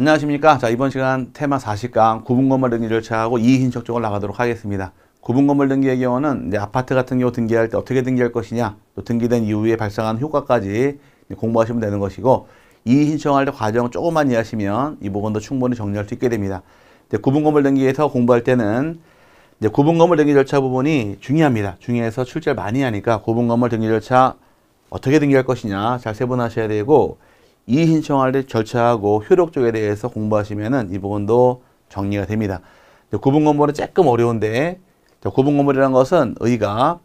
안녕하십니까. 자, 이번 시간 테마 40강 구분건물 등기 절차하고 이의신청 쪽을 나가도록 하겠습니다. 구분건물 등기의 경우는 이제 아파트 같은 경우 등기할 때 어떻게 등기할 것이냐, 또 등기된 이후에 발생한 효과까지 공부하시면 되는 것이고 이의신청할 때 과정 을 조금만 이해하시면 이 부분도 충분히 정리할 수 있게 됩니다. 구분건물 등기에서 공부할 때는 이제 구분건물 등기 절차 부분이 중요합니다. 중요해서 출제를 많이 하니까 구분건물 등기 절차 어떻게 등기할 것이냐 잘 세분하셔야 되고 이의신청할 때 절차하고 효력 쪽에 대해서 공부하시면 이 부분도 정리가 됩니다. 구분 건물은 조금 어려운데 구분 건물이라는 것은 의가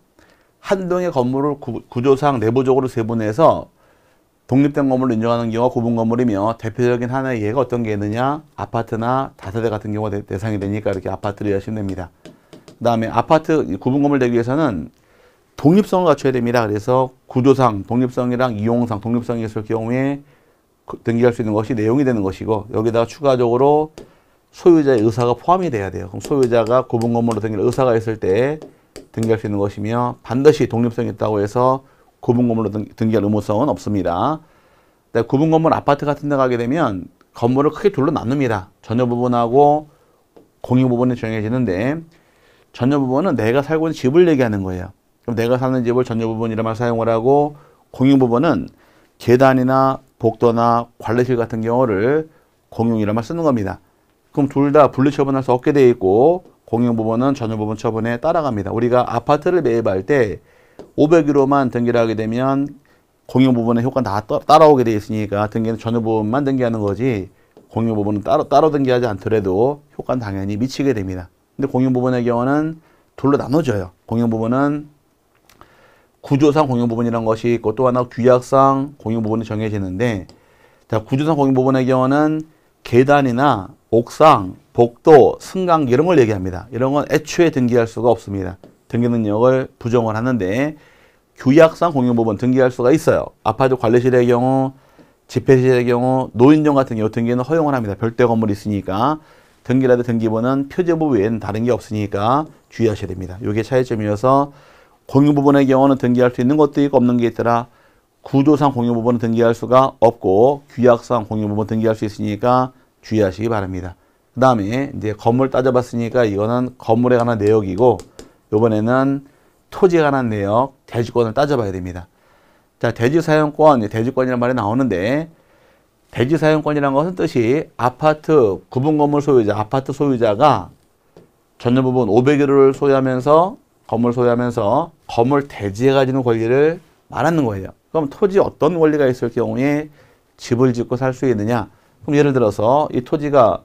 한 동의 건물을 구, 조상 내부적으로 세분해서 독립된 건물로 인정하는 경우가 구분 건물이며 대표적인 하나의 예가 어떤 게 있느냐 아파트나 다세대 같은 경우가 대, 상이 되니까 이렇게 아파트를 이해하시면 됩니다. 그 다음에 아파트 구분 건물 되기 위해서는 독립성을 갖춰야 됩니다. 그래서 구조상 독립성이랑 이용상 독립성이 있을 경우에 그 등기할 수 있는 것이 내용이 되는 것이고 여기다가 추가적으로 소유자의 의사가 포함이 돼야 돼요. 그럼 소유자가 구분 건물로 등기할 의사가 있을 때 등기할 수 있는 것이며 반드시 독립성이 있다고 해서 구분 건물로 등기할 의무성은 없습니다. 구분 건물 아파트 같은 데 가게 되면 건물을 크게 둘로 나눕니다. 전여 부분하고 공유 부분이 정해지는데 전여 부분은 내가 살고 있는 집을 얘기하는 거예요. 그럼 내가 사는 집을 전여 부분이라말 사용을 하고 공유 부분은 계단이나 복도나 관리실 같은 경우를 공용이라만 쓰는 겁니다. 그럼 둘 다 분리 처분할 수 없게 되어 있고 공용 부분은 전용 부분 처분에 따라갑니다. 우리가 아파트를 매입할 때5 0 0 1로만 등기를 하게 되면 공용 부분의 효과는 다 따라오게 되어 있으니까 등기는 전용 부분만 등기하는 거지 공용 부분은 따로, 따로 등기하지 않더라도 효과는 당연히 미치게 됩니다. 근데 공용 부분의 경우는 둘로 나눠져요. 공용 부분은 구조상 공용 부분이라는 것이 있고 또 하나 규약상 공용 부분이 정해지는데 자, 구조상 공용 부분의 경우는 계단이나 옥상, 복도, 승강 기 이런 걸 얘기합니다. 이런 건 애초에 등기할 수가 없습니다. 등기 능력을 부정을 하는데 규약상 공용 부분 등기할 수가 있어요. 아파트 관리실의 경우, 집회실의 경우, 노인정 같은 경우 등기는 허용을 합니다. 별도 건물이 있으니까 등기라도 등기부는 표제부 외에는 다른 게 없으니까 주의하셔야 됩니다. 이게 차이점이어서 공유부분의 경우는 등기할 수 있는 것도 있고 없는 게 있더라. 구조상 공유부분은 등기할 수가 없고 규약상 공유부분 등기할 수 있으니까 주의하시기 바랍니다. 그 다음에 이제 건물 따져봤으니까 이거는 건물에 관한 내역이고 이번에는 토지에 관한 내역, 대지권을 따져봐야 됩니다. 자, 대지사용권, 대지권이란 말이 나오는데 대지사용권이란 것은 뜻이 아파트, 구분건물 소유자, 아파트 소유자가 전년부분 500여를 소유하면서 건물 소유하면서 건물 대지에 가지는 권리를 말하는 거예요. 그럼 토지 어떤 권리가 있을 경우에 집을 짓고 살 수 있느냐? 그럼 예를 들어서 이 토지가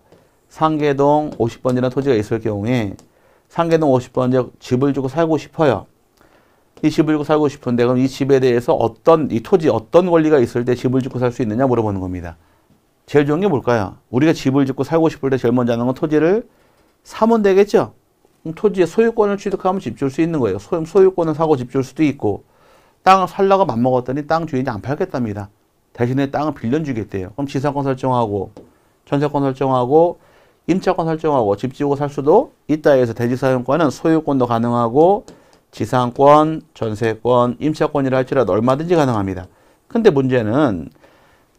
상계동 50번지라는 토지가 있을 경우에 상계동 50번지 집을 짓고 살고 싶어요. 이 집을 짓고 살고 싶은데 그럼 이 집에 대해서 어떤 이 토지 어떤 권리가 있을 때 집을 짓고 살 수 있느냐 물어보는 겁니다. 제일 좋은 게 뭘까요? 우리가 집을 짓고 살고 싶을 때 제일 먼저 하는 건 토지를 사면 되겠죠. 토지의 소유권을 취득하면 집 줄 수 있는 거예요. 소유권을 사고 집 줄 수도 있고 땅을 살라고 맘먹었더니 땅 주인이 안 팔겠답니다. 대신에 땅을 빌려주겠대요. 그럼 지상권 설정하고 전세권 설정하고 임차권 설정하고 집 지우고 살 수도 있다 해서 대지 사용권은 소유권도 가능하고 지상권, 전세권, 임차권이라 할지라도 얼마든지 가능합니다. 근데 문제는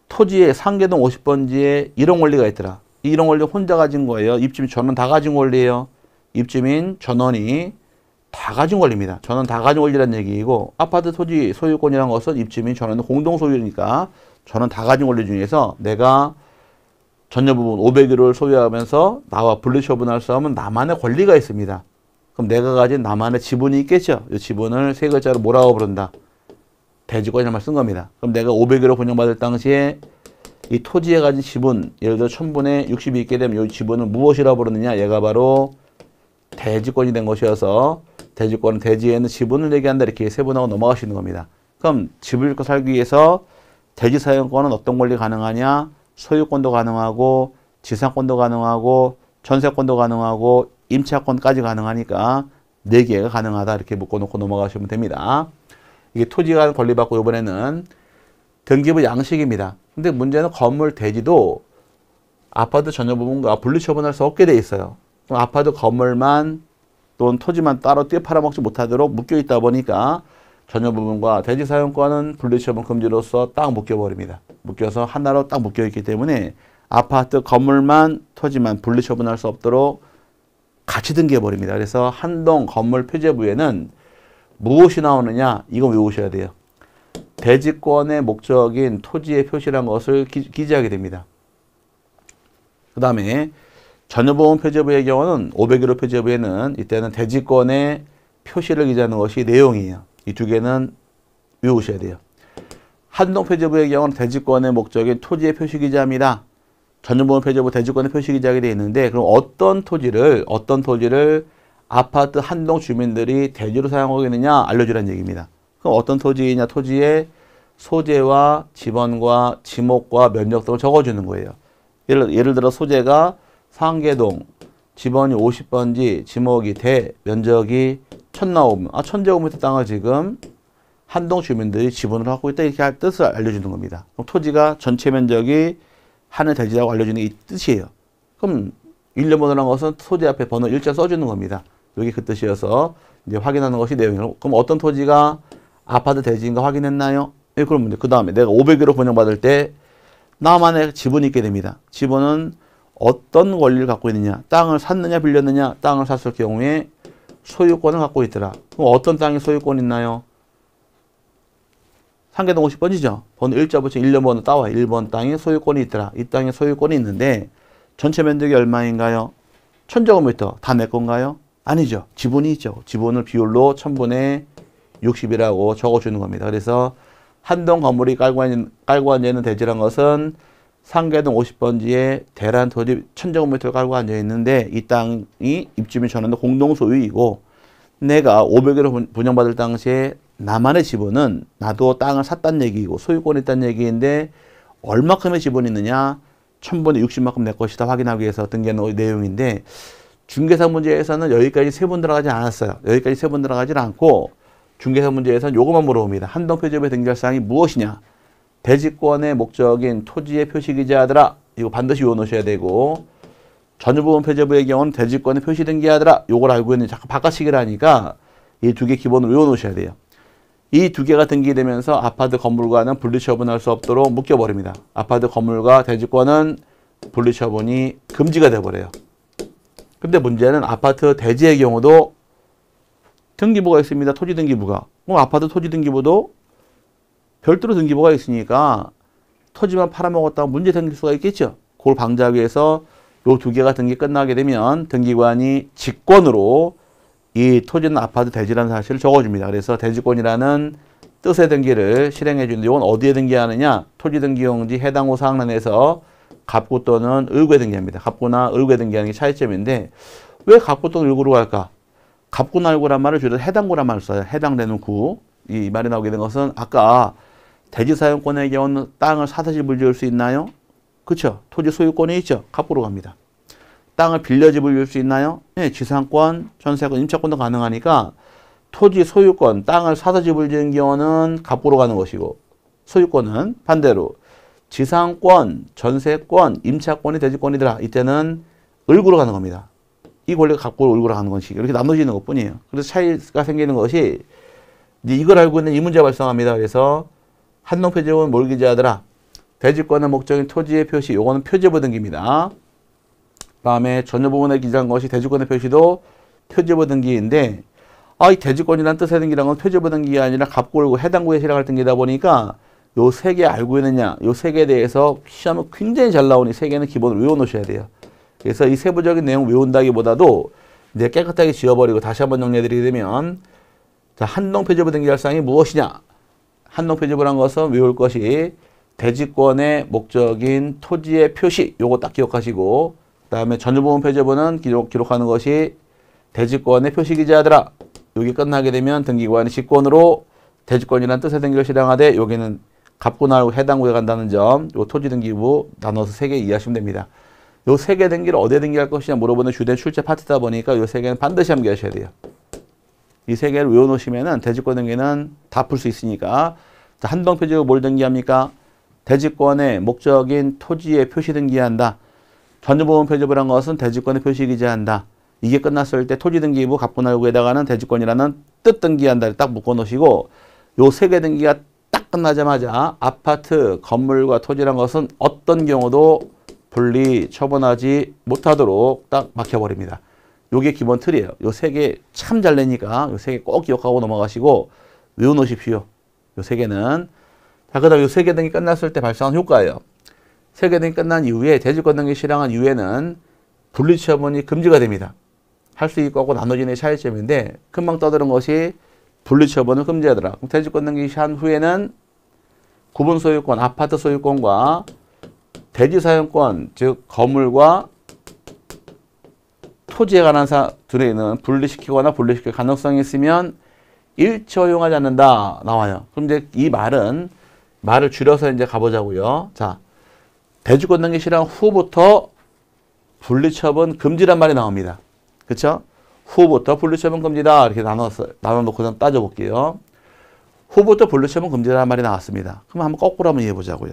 토지의 상계동 50번지에 이런 원리가 있더라. 이런 원리 혼자 가진 거예요. 입주민 저는 다 가진 원리예요. 입주민 전원이 다 가진 권리입니다. 전원 다 가진 권리라는 얘기이고 아파트 토지 소유권이란 것은 입주민 전원 공동 소유니까 전원 다 가진 권리 중에서 내가 전여 부분 500일을 소유하면서 나와 분리처분할 수 없는 나만의 권리가 있습니다. 그럼 내가 가진 나만의 지분이 있겠죠. 이 지분을 세 글자로 뭐라고 부른다? 대지권이라는 쓴 겁니다. 그럼 내가 500일을 분양받을 당시에 이 토지에 가진 지분, 예를 들어 1000분의 60이 있게 되면 이 지분을 무엇이라고 부르느냐? 얘가 바로 대지권이 된 것이어서 대지권은 대지에 는 지분을 얘기한다 이렇게 세분하고 넘어가시는 겁니다. 그럼 집을 짓고 살기 위해서 대지 사용권은 어떤 권리 가능하냐? 소유권도 가능하고 지상권도 가능하고 전세권도 가능하고 임차권까지 가능하니까 네 개가 가능하다 이렇게 묶어놓고 넘어가시면 됩니다. 이게 토지가 권리받고 이번에는 등기부 양식입니다. 근데 문제는 건물 대지도 아파트 전용 부분과 분리 처분할 수 없게 돼 있어요. 아파트 건물만 또는 토지만 따로 떼팔아먹지 못하도록 묶여있다 보니까 전용 부분과 대지 사용권은 분리 처분 금지로서 딱 묶여버립니다. 묶여서 하나로 딱 묶여있기 때문에 아파트 건물만 토지만 분리처분할 수 없도록 같이 등기해버립니다. 그래서 한동 건물 표제부에는 무엇이 나오느냐 이거 외우셔야 돼요. 대지권의 목적인 토지에 표시한 것을 기재하게 됩니다. 그 다음에 전유보험 폐지부의 경우는 501호 폐지부에는 이때는 대지권의 표시를 기재하는 것이 내용이에요. 이 두 개는 외우셔야 돼요. 한동 폐지부의 경우는 대지권의 목적인 토지의 표시 기재합니다. 전유보험 폐지부 대지권의 표시 기재하게 되어 있는데 그럼 어떤 토지를 어떤 토지를 아파트 한동 주민들이 대지로 사용하겠느냐 알려주라는 얘기입니다. 그럼 어떤 토지이냐 토지의 소재와 지번과 지목과 면적 등을 적어주는 거예요. 예를, 예를 들어 소재가 상계동 집원이 50번지 지목이 대 면적이 천나오면 아 천제곱미터 땅을 지금 한동 주민들이 지분을 하고 있다 이렇게 할 뜻을 알려주는 겁니다. 그럼 토지가 전체 면적이 한의대지라고 알려주는 이 뜻이에요. 그럼 1년번호라는 것은 토지 앞에 번호 일자 써주는 겁니다. 여기 그 뜻이어서 이제 확인하는 것이 내용이에요. 그럼 어떤 토지가 아파트 대지인가 확인했나요? 예, 그럼 문제. 그 다음에 내가 5 0 0으로번양받을때 나만의 지분이 있게 됩니다. 지분은 어떤 원리를 갖고 있느냐 땅을 샀느냐 빌렸느냐 땅을 샀을 경우에 소유권을 갖고 있더라 그럼 어떤 땅에 소유권 있나요? 상계동 50번지죠 번호 1자 붙인 1년 번호 따와 1번 땅에 소유권이 있더라 이 땅에 소유권이 있는데 전체 면적이 얼마인가요? 천제곱미터 다 내 건가요? 아니죠 지분이 있죠 지분을 비율로 1000분의 60이라고 적어주는 겁니다 그래서 한동 건물이 깔고 앉는, 깔고 앉는 대지란 것은 상계동 50번지에 대란 토지 천제곱미터를 깔고 앉아 있는데 이 땅이 입주민 전원도 공동 소유이고 내가 500개로 분양받을 당시에 나만의 지분은 나도 땅을 샀단 얘기고 이 소유권이 있다는 얘기인데 얼마큼의 지분이 있느냐 천분의 60만큼 내 것이다 확인하기 위해서 등기한 내용인데 중개사 문제에서는 여기까지 세 번 들어가지 않았어요. 여기까지 세 번 들어가지 않고 중개사 문제에서는 요것만 물어봅니다. 한동 표집의 등결 사항이 무엇이냐? 대지권의 목적인 토지의 표시기재하더라. 이거 반드시 외워놓으셔야 되고 전유보험 폐제부의 경우는 대지권의 표시등기하더라. 이걸 알고 있는 잠깐 바깥식이라 하니까 이 두 개 기본을 외워놓으셔야 돼요. 이 두 개가 등기되면서 아파트 건물과는 분리처분할 수 없도록 묶여버립니다. 아파트 건물과 대지권은 분리처분이 금지가 돼버려요. 근데 문제는 아파트 대지의 경우도 등기부가 있습니다. 토지등기부가. 그럼 아파트 토지등기부도 별도로 등기부가 있으니까 토지만 팔아먹었다고 문제 생길 수가 있겠죠. 그걸 방지하기 위해서 요 두 개가 등기 끝나게 되면 등기관이 직권으로 이 토지는 아파트 대지라는 사실을 적어줍니다. 그래서 대지권이라는 뜻의 등기를 실행해 주는데 이건 어디에 등기하느냐? 토지 등기용지 해당 호 사항란에서 갑구 또는 을구에 등기합니다. 갑구나 을구에 등기하는 게 차이점인데 왜 갑구 또는 을구로 갈까? 갑구나 을구란 말을 주로 해당구란 말을 써요. 해당되는 구. 이 말이 나오게 된 것은 아까 대지 사용권의 경우는 땅을 사다집을 지을 수 있나요? 그렇죠. 토지 소유권이 있죠. 갑부로 갑니다. 땅을 빌려 집을 지을 수 있나요? 네, 지상권, 전세권, 임차권도 가능하니까 토지 소유권, 땅을 사서 집을 지은 경우는 갑부로 가는 것이고 소유권은 반대로 지상권, 전세권, 임차권이 대지권이더라. 이때는 을구로 가는 겁니다. 이 권리가 갑부로 을구로 가는 것이 이렇게 나눠지는 것뿐이에요. 그래서 차이가 생기는 것이 이걸 알고 있는 이 문제가 발생합니다. 그래서 한농 표제은뭘 기재하더라? 대지권의 목적인 토지의 표시, 요거는 표제부 등기입니다. 다음에 전여 부분에 기재한 것이 대지권의 표시도 표제부 등기인데 아, 이 대지권이란 뜻의 등기란 건 표제부 등기가 아니라 갑골고 해당 구에 실행할 등기다 보니까 요 세 개 알고 있느냐, 요 세 개에 대해서 시험은 굉장히 잘 나오니 세 개는 기본으로 외워놓으셔야 돼요. 그래서 이 세부적인 내용 외운다기보다도 이제 깨끗하게 지워버리고 다시 한번 정리해드리게 되면 자, 한동 표제부 등기결사이 무엇이냐? 한농 표지부란 것은 외울 것이 대지권의 목적인 토지의 표시 요거 딱 기억하시고 그다음에 전주보험 표제본은 기록, 기록하는 것이 대지권의 표시기재하더 여기 끝나게 되면 등기관의 직권으로 대지권이라 뜻의 등기를 실행하되 여기는 갑구나로 해당 구에 간다는 점, 요 토지등기부 나눠서 세 개 이해하시면 됩니다. 요 세 개 등기를 어디에 등기할 것이냐 물어보는 주된 출제 파트다 보니까 요 세 개는 반드시 암기하셔야 돼요. 이세 개를 외워놓으시면은 대지권등기는 다 풀 수 있으니까 자, 한정표지로 뭘 등기합니까? 대지권의 목적인 토지의 표시 등기한다. 전주보험 표지부 라는 것은 대지권의 표시 기재한다. 이게 끝났을 때 토지 등기부 갑분할고에다가는 대지권이라는 뜻등기한다딱 묶어놓으시고 요 세 개 등기가 딱 끝나자마자 아파트, 건물과 토지란 것은 어떤 경우도 분리 처분하지 못하도록 딱 막혀버립니다. 요게 기본 틀이에요. 요 세 개 참 잘 내니까 요 세 개 꼭 기억하고 넘어가시고 외워놓으십시오. 요 세 개는 자, 그 다음 요 세 개등이 끝났을 때 발생한 효과예요. 세 개등이 끝난 이후에 재직권 등이 실행한 이후에는 분리처분이 금지가 됩니다. 할 수 있고 하고 나눠지는 차이점인데 금방 떠드는 것이 분리처분을 금지하더라. 그럼 퇴직권 등기시 한 후에는 구분 소유권, 아파트 소유권과 대지 사용권, 즉 건물과 토지에 관한 사들에는 분리시키거나 분리시킬 가능성이 있으면 일처 허용하지 않는다 나와요. 그럼 이제 이 말은 말을 줄여서 이제 가보자고요. 자, 대주권 등기 실현 후부터 분리처분 금지란 말이 나옵니다. 그렇죠? 후부터 분리처분 금지다 이렇게 나눠서 나눠놓고 좀 따져볼게요. 후부터 분리처분 금지라 말이 나왔습니다. 그럼 한번 거꾸로 한번 이해해 보자고요.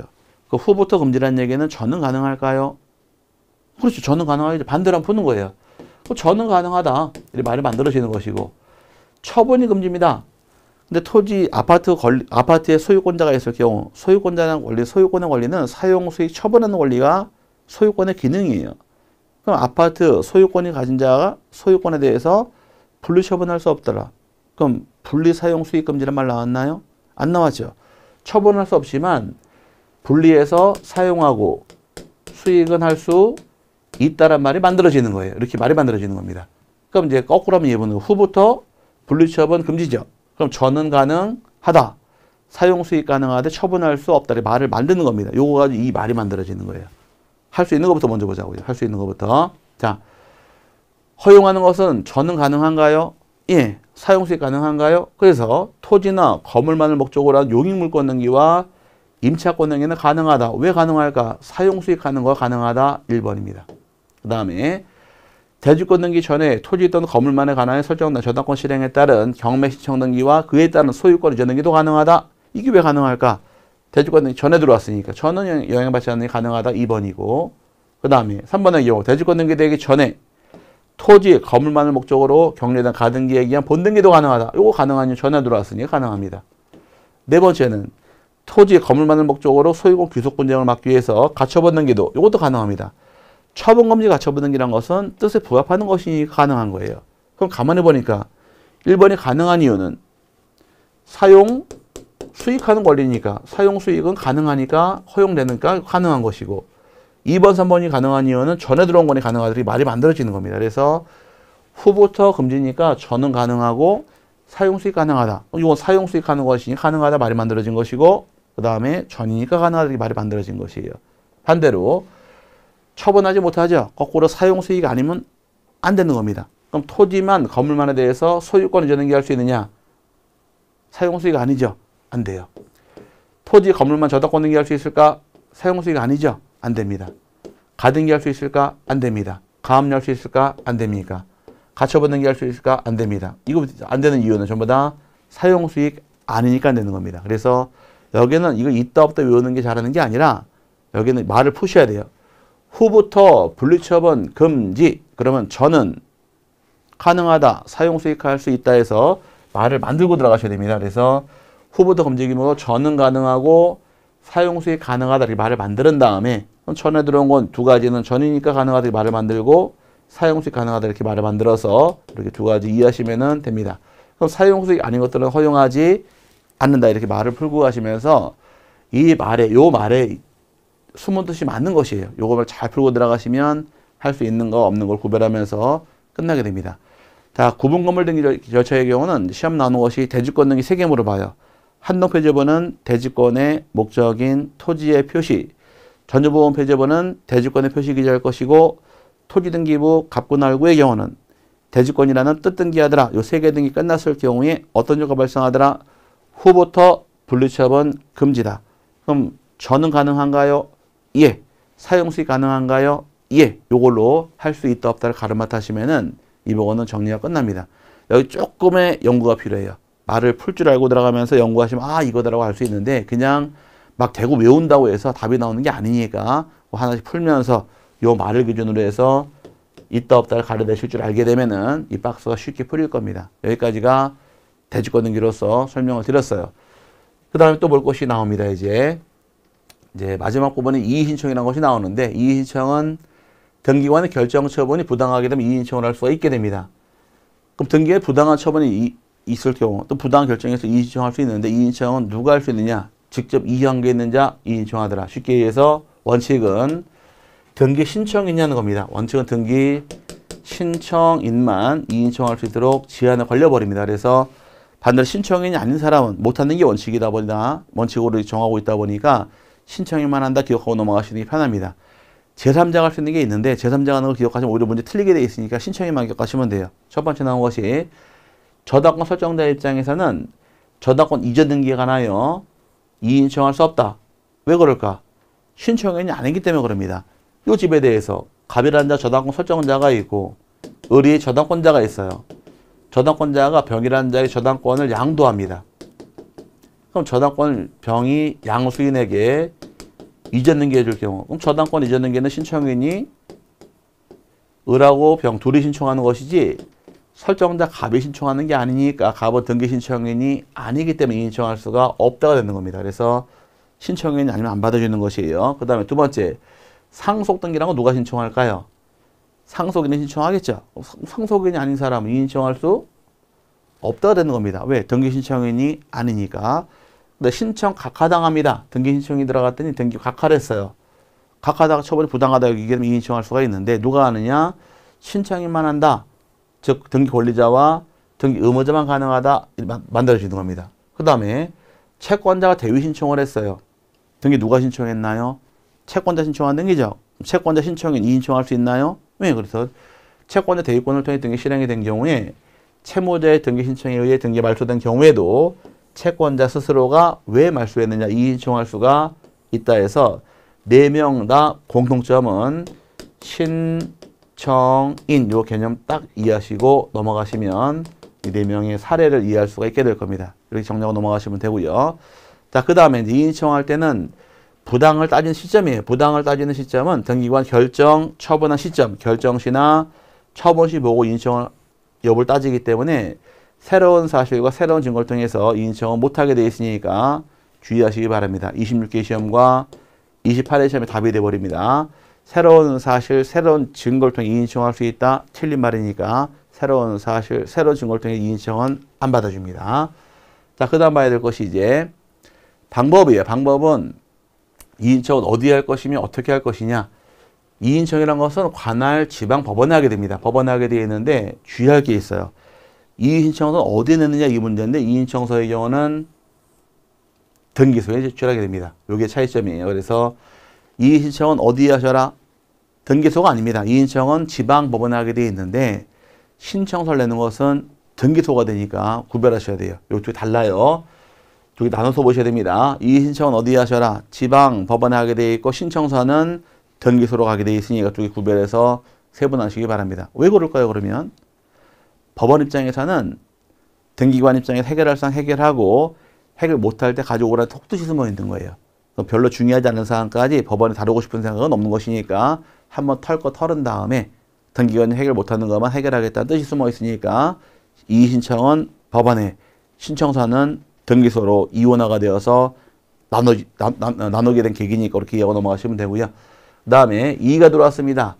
그 후부터 금지라 얘기는 전은 가능할까요? 그렇죠. 전은 가능하죠. 반대로 한번 푸는 거예요. 또 뭐 저는 가능하다. 이렇게 말이 만들어지는 것이고 처분이 금지입니다. 근데 토지 아파트 권리, 아파트의 소유권자가 있을 경우 소유권자는 원리, 소유권의 원리는 사용 수익 처분하는 원리가 소유권의 기능이에요. 그럼 아파트 소유권이 가진 자가 소유권에 대해서 분리 처분할 수 없더라. 그럼 분리 사용 수익 금지란 말 나왔나요? 안 나왔죠. 처분할 수 없지만 분리해서 사용하고 수익은 할수 있다란 말이 만들어지는 거예요. 이렇게 말이 만들어지는 겁니다. 그럼 이제 거꾸로 하면 예분은 후부터 분리처분 금지죠. 그럼 저는 가능하다. 사용 수익 가능하되 처분할 수 없다를 말을 만드는 겁니다. 요거 가지고 이 말이 만들어지는 거예요. 할 수 있는 것부터 먼저 보자고요. 할 수 있는 것부터. 자, 허용하는 것은 저는 가능한가요? 예, 사용 수익 가능한가요? 그래서 토지나 건물만을 목적으로 한 용익물권 등기와 임차권 등기는 가능하다. 왜 가능할까? 사용 수익 가능과 가능하다. 1번입니다. 그 다음에 대주권 등기 전에 토지 있던 건물만에 관하여 설정된 저당권 실행에 따른 경매 신청 등기와 그에 따른 소유권 이전 등기도 가능하다. 이게 왜 가능할까? 대주권 등기 전에 들어왔으니까 전원 영향받지 않는 게 가능하다. 2번이고 그 다음에 3번의 경우 대주권 등기 되기 전에 토지, 건물만을 목적으로 경매된 가등기에 의한 본등기도 가능하다. 이거 가능하니 전에 들어왔으니 가능합니다. 네 번째는 토지, 건물만을 목적으로 소유권 귀속 분쟁을 막기 위해서 갖춰본 등기도 이것도 가능합니다. 처분금지 가처분등기란 것은 뜻에 부합하는 것이 가능한 거예요. 그럼 가만히 보니까 1번이 가능한 이유는 사용 수익하는 권리니까 사용 수익은 가능하니까 허용되니까 가능한 것이고 2번, 3번이 가능한 이유는 전에 들어온 건이 가능하더니 말이 만들어지는 겁니다. 그래서 후부터 금지니까 저는 가능하고 사용 수익 가능하다. 이건 사용 수익 하는 것이니 가능하다 말이 만들어진 것이고 그 다음에 전이니까 가능하다 말이 만들어진 것이에요. 반대로 처분하지 못하죠. 거꾸로 사용 수익이 아니면 안 되는 겁니다. 그럼 토지만 건물만에 대해서 소유권 을전행기할수 있느냐? 사용 수익 아니죠. 안 돼요. 토지 건물만 저작권 등기할 수 있을까? 사용 수익 아니죠. 안 됩니다. 가등기할 수 있을까? 안 됩니다. 가압류할 수 있을까? 안 됩니까? 가처분 등기할 수 있을까? 안 됩니다. 이거 안 되는 이유는 전부 다 사용 수익 아니니까 안 되는 겁니다. 그래서 여기는 이거 있다 없다 외우는 게 잘하는 게 아니라 여기는 말을 푸셔야 돼요. 후부터 분리처분 금지 그러면 저는 가능하다 사용 수익할 수 있다 해서 말을 만들고 들어가셔야 됩니다. 그래서 후부터 검증기므로 저는 가능하고 사용 수익 가능하다 이렇게 말을 만드는 다음에 전에 들어온 건 두 가지는 전이니까 가능하다 이렇게 말을 만들고 사용 수익 가능하다 이렇게 말을 만들어서 이렇게 두 가지 이해하시면 됩니다. 그럼 사용 수익 아닌 것들은 허용하지 않는다 이렇게 말을 풀고 가시면서 이 말에 요 말에 숨은 뜻이 맞는 것이에요. 요거를 잘 풀고 들어가시면 할 수 있는 거 없는 걸 구별하면서 끝나게 됩니다. 자, 구분 건물 등기 절차의 경우는 시험 나오는 것이 대지권 등기 세개 물어봐요. 한동 표제본은 대지권의 목적인 토지의 표시, 전주보험 표제본은 대지권의 표시 기재할 것이고 토지 등기부 갑구날구의 경우는 대지권이라는 뜻 등기하더라. 요 세 개 등기 끝났을 경우에 어떤 효과 발생하더라. 후부터 분리처분 금지다. 그럼 저는 가능한가요? 예. 사용 수익 가능한가요? 예. 요걸로 할 수 있다 없다를 가르마타시면은 이부분은 정리가 끝납니다. 여기 조금의 연구가 필요해요. 말을 풀 줄 알고 들어가면서 연구하시면 아 이거다라고 할 수 있는데 그냥 막 대고 외운다고 해서 답이 나오는 게 아니니까 뭐 하나씩 풀면서 요 말을 기준으로 해서 있다 없다를 가르내실줄 알게 되면은 이 박스가 쉽게 풀릴 겁니다. 여기까지가 돼지꺼는기로서 설명을 드렸어요. 그 다음에 또 볼 것이 나옵니다. 이제 이제 마지막 부분에 이의신청이라는 것이 나오는데 이의신청은 등기관의 결정 처분이 부당하게 되면 이의신청을 할 수가 있게 됩니다. 그럼 등기에 부당한 처분이 이, 있을 경우 또 부당한 결정에서 이의신청할 수 있는데 이의신청은 누가 할 수 있느냐? 직접 이의관계 있는 자 이의신청하더라. 쉽게 얘기해서 원칙은 등기 신청이냐는 겁니다. 원칙은 등기 신청인만 이의신청할 수 있도록 제한을 걸려버립니다. 그래서 반대로 신청인이 아닌 사람은 못하는 게 원칙이다 보니까 원칙으로 정하고 있다 보니까 신청에만 한다 기억하고 넘어가시는 게 편합니다. 제3자가 할 수 있는 게 있는데 제3자가 하는 걸 기억하시면 오히려 문제 틀리게 돼 있으니까 신청에만 기억하시면 돼요. 첫 번째 나온 것이 저당권 설정자 입장에서는 저당권 이전 등기에 관하여 이인청할 수 없다. 왜 그럴까? 신청인이 아니기 때문에 그럽니다. 이 집에 대해서 갑이라는 자 저당권 설정자가 있고 을이 저당권자가 있어요. 저당권자가 병이라는 자의 저당권을 양도합니다. 그럼 저당권 병이 양수인에게 이자능계 해줄 경우 그럼 저당권 이자능계는 신청인이 을하고 병 둘이 신청하는 것이지 설정자 갑이 신청하는 게 아니니까 갑은 등기 신청인이 아니기 때문에 신청할 수가 없다가 되는 겁니다. 그래서 신청인이 아니면 안 받아주는 것이에요. 그 다음에 두 번째 상속 등기라는 건 누가 신청할까요? 상속인이 신청하겠죠. 상속인이 아닌 사람은 신청할 수 없다가 되는 겁니다. 왜? 등기 신청인이 아니니까. 네, 신청 각하당합니다. 등기 신청이 들어갔더니 등기 각하를 했어요. 각하다가 처벌이 부당하다 고얘기하면 이의신청할 수가 있는데 누가 하느냐? 신청인만 한다. 즉 등기 권리자와 등기 의무자만 가능하다 만들어지는 겁니다. 그 다음에 채권자가 대위 신청을 했어요. 등기 누가 신청했나요? 채권자 신청한 등기죠. 채권자 신청인 이의신청할 수 있나요? 왜? 네, 그래서 채권자 대위권을 통해 등기 실행이 된 경우에 채무자의 등기 신청에 의해 등기 발표된 경우에도 채권자 스스로가 왜 말소했느냐 이인청할 수가 있다 해서 네 명 다 공통점은 신청인 요 개념 딱 이해하시고 넘어가시면 이 네 명의 사례를 이해할 수가 있게 될 겁니다. 이렇게 정리하고 넘어가시면 되고요. 자, 그 다음에 이인청할 때는 부당을 따지는 시점이에요. 부당을 따지는 시점은 등기관 결정, 처분한 시점, 결정시나 처분시 보고 인청 여부를 따지기 때문에 새로운 사실과 새로운 증거를 통해서 인정을 못하게 되어 있으니까 주의하시기 바랍니다. 26개 시험과 28회 시험에 답이 돼버립니다. 새로운 사실, 새로운 증거를 통해 인정할 수 있다. 틀린 말이니까 새로운 사실, 새로운 증거를 통해 인정은 안 받아줍니다. 자, 그 다음 봐야 될 것이 이제 방법이에요. 방법은 이인청은 어디에 할 것이며 어떻게 할 것이냐. 이인청이란 것은 관할 지방 법원에 하게 됩니다. 법원에 하게 되어 있는데 주의할 게 있어요. 이의신 청서는 어디에 냈느냐 이 문제인데 이인 청서의 경우는 등기소에 제출하게 됩니다. 요게 차이점이에요. 그래서 이의 신청은 어디에 하셔라? 등기소가 아닙니다. 이인 청은 지방법원에 하게 되어 있는데 신청서를 내는 것은 등기소가 되니까 구별하셔야 돼요. 이쪽이 달라요. 저기 나눠서 보셔야 됩니다. 이의 신청은 어디에 하셔라? 지방법원에 하게 되어 있고 신청서는 등기소로 가게 되어 있으니 이쪽이 구별해서 세분하시기 바랍니다. 왜 그럴까요 그러면? 법원 입장에서는 등기관 입장에서 해결할 상항 해결하고 해결 못할 때 가져오라는 톡두시 숨어 있는 거예요. 별로 중요하지 않은 사항까지 법원에 다루고 싶은 생각은 없는 것이니까 한번 털거 털은 다음에 등기관이 해결 못하는 것만 해결하겠다는 뜻이 숨어 있으니까 이의 신청은 법원에 신청서는 등기소로 이원화가 되어서 나누, 나, 나, 나누게 된 계기니까 그렇게 이해하고 넘어가시면 되고요. 그 다음에 이의가 들어왔습니다.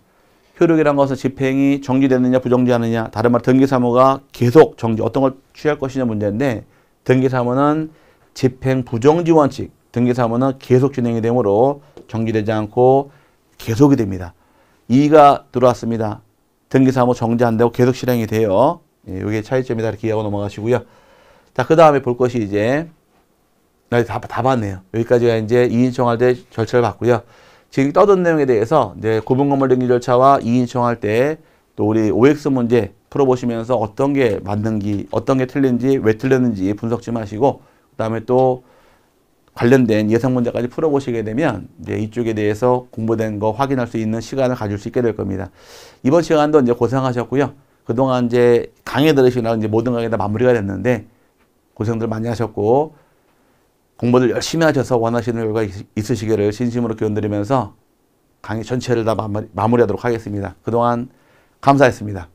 효력이란 것은 집행이 정지됐느냐 부정지하느냐 다른 말 등기사무가 계속 정지 어떤 걸 취할 것이냐 문제인데 등기사무는 집행 부정지 원칙 등기사무는 계속 진행이 되므로 정지되지 않고 계속이 됩니다. 2가 들어왔습니다. 등기사무 정지 안 되고 계속 실행이 돼요. 예, 이게 차이점이다 이렇게 이해하고 넘어가시고요. 자, 그 다음에 볼 것이 이제 다, 다 봤네요. 여기까지가 이제 이인청할 때 절차를 봤고요. 지금 떠든 내용에 대해서 이제 고분건물 등기 절차와 이인 청할 때 또 우리 OX 문제 풀어보시면서 어떤 게 맞는지, 어떤 게 틀린지, 왜 틀렸는지 분석 좀 하시고 그 다음에 또 관련된 예상 문제까지 풀어보시게 되면 이제 이쪽에 대해서 공부된 거 확인할 수 있는 시간을 가질 수 있게 될 겁니다. 이번 시간도 이제 고생하셨고요. 그동안 이제 강의 들으시느라 이제 모든 강의 다 마무리가 됐는데 고생들 많이 하셨고 공부를 열심히 하셔서 원하시는 결과 있으시기를 진심으로 기원드리면서 강의 전체를 다 마무리하도록 하겠습니다. 그동안 감사했습니다.